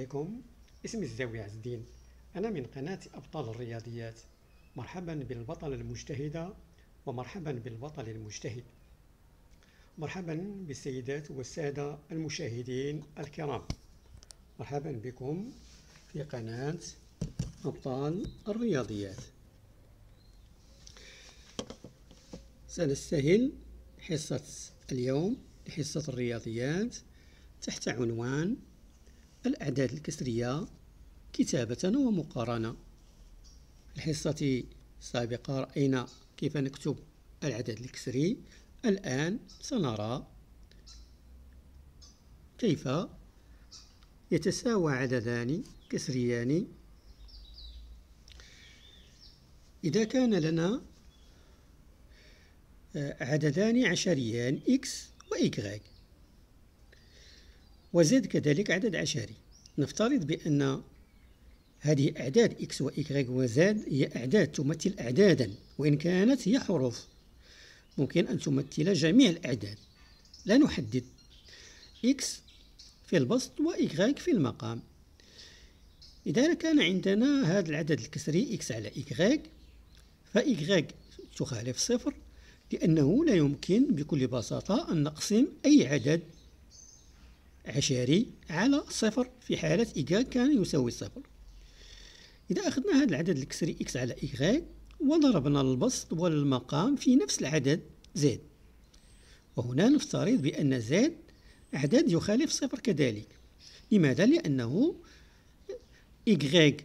عليكم اسمي الزاوية عز الدين أنا من قناة أبطال الرياضيات مرحبا بالبطلة المجتهدة ومرحبا بالبطل المجتهد مرحبا بالسيدات والسادة المشاهدين الكرام مرحبا بكم في قناة أبطال الرياضيات سنستهل حصة اليوم حصة الرياضيات تحت عنوان الأعداد الكسرية كتابة ومقارنة في الحصة السابقة رأينا كيف نكتب العدد الكسري الآن سنرى كيف يتساوى عددان كسريان إذا كان لنا عددان عشريان x و y وزد كذلك عدد عشري نفترض بأن هذه أعداد إكس وإكغيك وزاد هي أعداد تمثل أعدادا وإن كانت هي حروف ممكن أن تمثل جميع الأعداد لا نحدد إكس في البسط وإكغيك في المقام إذا كان عندنا هذا العدد الكسري إكس على إكغيك فإكغيك تخالف صفر لأنه لا يمكن بكل بساطة أن نقسم أي عدد عشري على صفر في حالة إيكغ كان يساوي صفر إذا أخذنا هذا العدد الكسري إكس على إيكغ وضربنا البسط والمقام في نفس العدد زد وهنا نفترض بأن زد عدد يخالف صفر كذلك لماذا؟ لأنه إيكغ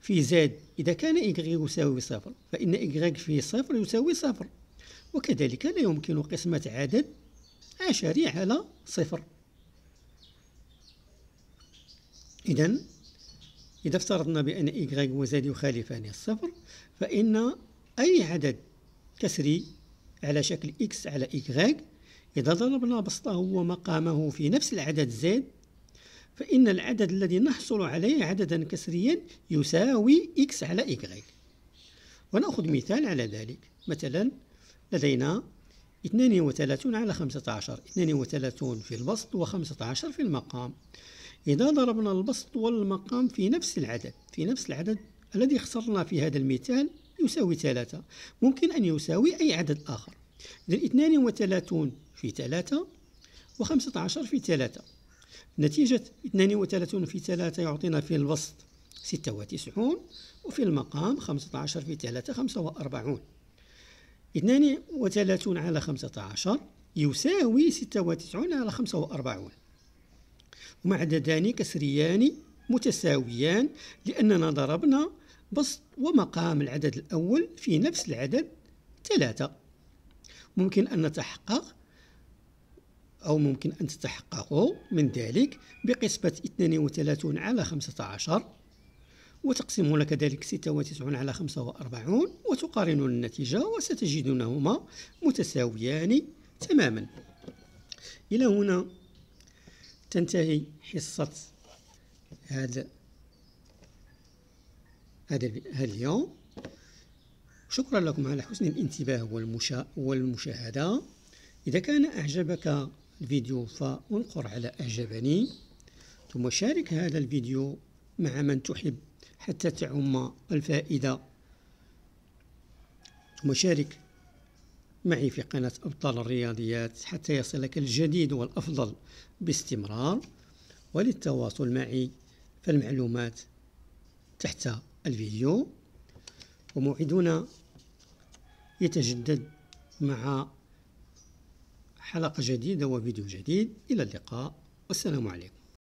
في زد إذا كان إيكغ يساوي صفر فإن إيكغ في صفر يساوي صفر وكذلك لا يمكن قسمة عدد عشري على صفر إذا إذا افترضنا بأن إيكغيك وزاد يخالفان الصفر فإن أي عدد كسري على شكل إكس على إيكغيك إذا ضربنا بسطه ومقامه في نفس العدد زد فإن العدد الذي نحصل عليه عددا كسريا يساوي إكس على إيكغيك ونأخذ مثال على ذلك مثلا لدينا 32 على 15 32 في البسط و15 في المقام إذا ضربنا البسط والمقام في نفس العدد في نفس العدد الذي خسرنا في هذا المثال يساوي ثلاثة ممكن أن يساوي أي عدد آخر اثنان 32 في ثلاثه و15 في ثلاثة نتيجة 32 في ثلاثة يعطينا في ستة 96 وفي المقام 15 في وأربعون 45 32 على 15 يساوي 96 على 45 ومعددان كسريان متساويان لأننا ضربنا بسط ومقام العدد الأول في نفس العدد ثلاثة ممكن أن نتحقق أو ممكن أن تتحققوا من ذلك بقسمة 32 على 15 وتقسمون كذلك 96 على 45 وتقارنون النتيجة وستجدونهما متساويان تماما إلى هنا تنتهي حصة هذا هذا اليوم شكرا لكم على حسن الانتباه والمشا والمشاهدة إذا كان أعجبك الفيديو فانقر على أعجبني ثم شارك هذا الفيديو مع من تحب حتى تعم الفائدة ثم شارك معي في قناة أبطال الرياضيات حتى يصلك الجديد والأفضل باستمرار وللتواصل معي فالمعلومات تحت الفيديو وموعدنا يتجدد مع حلقة جديدة وفيديو جديد إلى اللقاء والسلام عليكم